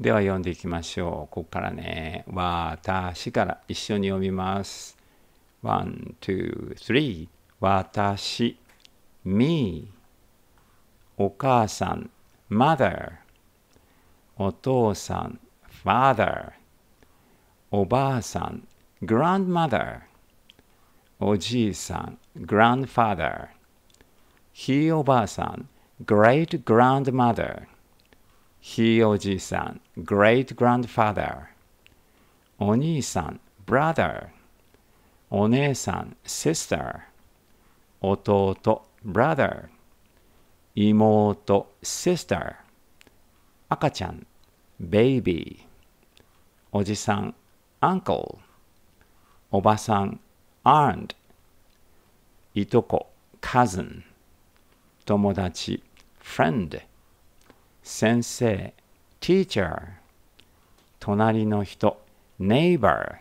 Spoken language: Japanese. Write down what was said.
では読んでいきましょう。ここからね、わたしから一緒に読みます。ワン、ツー、スリー。わたし、me。お母さん、mother。お父さん、father。おばあさん、grandmother。おじいさん、grandfather。ひいおばあさん、great grandmother。ひいおじいさん great grandfather お兄さん brother お姉さん sister 弟 brother 妹 sister 赤ちゃん baby おじさん uncle おばさん aunt いとこ cousin 友達 friend 先生 teacher 隣の人 neighbor